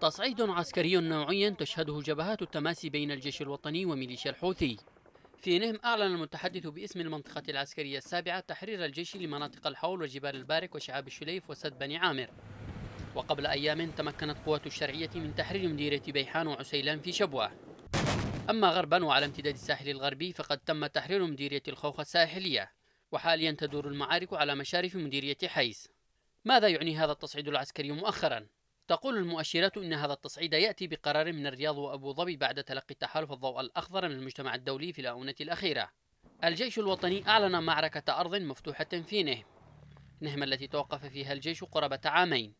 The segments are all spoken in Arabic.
تصعيد عسكري نوعي تشهده جبهات التماسي بين الجيش الوطني وميليشيا الحوثي في نهم أعلن المتحدث باسم المنطقة العسكرية السابعة تحرير الجيش لمناطق الحول وجبال البارك وشعاب الشليف وسد بني عامر وقبل أيام تمكنت قوات الشرعية من تحرير مديرية بيحان وعسيلان في شبوة أما غربا وعلى امتداد الساحل الغربي فقد تم تحرير مديرية الخوخة الساحلية وحاليا تدور المعارك على مشارف مديرية حيز ماذا يعني هذا التصعيد العسكري مؤخرا؟ تقول المؤشرات أن هذا التصعيد يأتي بقرار من الرياض وأبو ظبي بعد تلقي التحالف الضوء الأخضر من المجتمع الدولي في الآونة الأخيرة الجيش الوطني أعلن معركة أرض مفتوحة في نهم نهم التي توقف فيها الجيش قرابة عامين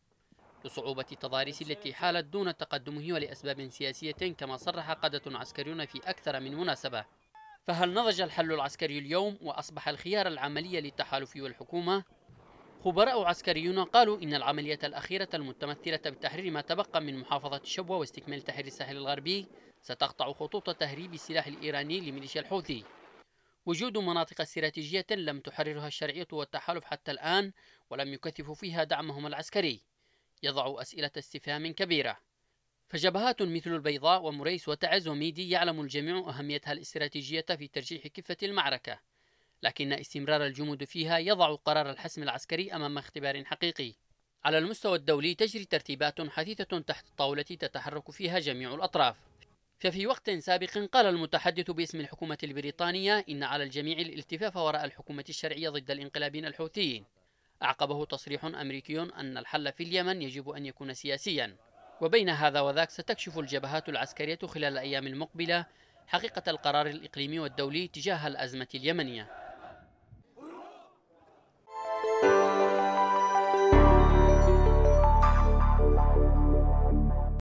لصعوبة التضاريس التي حالت دون تقدمه ولأسباب سياسية كما صرح قادة عسكريون في أكثر من مناسبة فهل نضج الحل العسكري اليوم وأصبح الخيار العملي للتحالف والحكومة خبراء عسكريون قالوا إن العملية الأخيرة المتمثلة بتحرير ما تبقى من محافظة شبوة واستكمال تحرير الساحل الغربي ستقطع خطوط تهريب السلاح الإيراني لميليشيا الحوثي وجود مناطق استراتيجية لم تحررها الشرعية والتحالف حتى الآن ولم يكثفوا فيها دعمهم العسكري يضع أسئلة استفهام كبيرة فجبهات مثل البيضاء ومريس وتعز وميدي يعلم الجميع أهميتها الاستراتيجية في ترجيح كفة المعركة لكن استمرار الجمود فيها يضع قرار الحسم العسكري أمام اختبار حقيقي على المستوى الدولي تجري ترتيبات حثيثة تحت الطاولة تتحرك فيها جميع الأطراف ففي وقت سابق قال المتحدث باسم الحكومة البريطانية إن على الجميع الالتفاف وراء الحكومة الشرعية ضد الانقلابين الحوثيين أعقبه تصريح أمريكي أن الحل في اليمن يجب أن يكون سياسيا وبين هذا وذاك ستكشف الجبهات العسكرية خلال الأيام المقبلة حقيقة القرار الإقليمي والدولي تجاه الأزمة اليمنية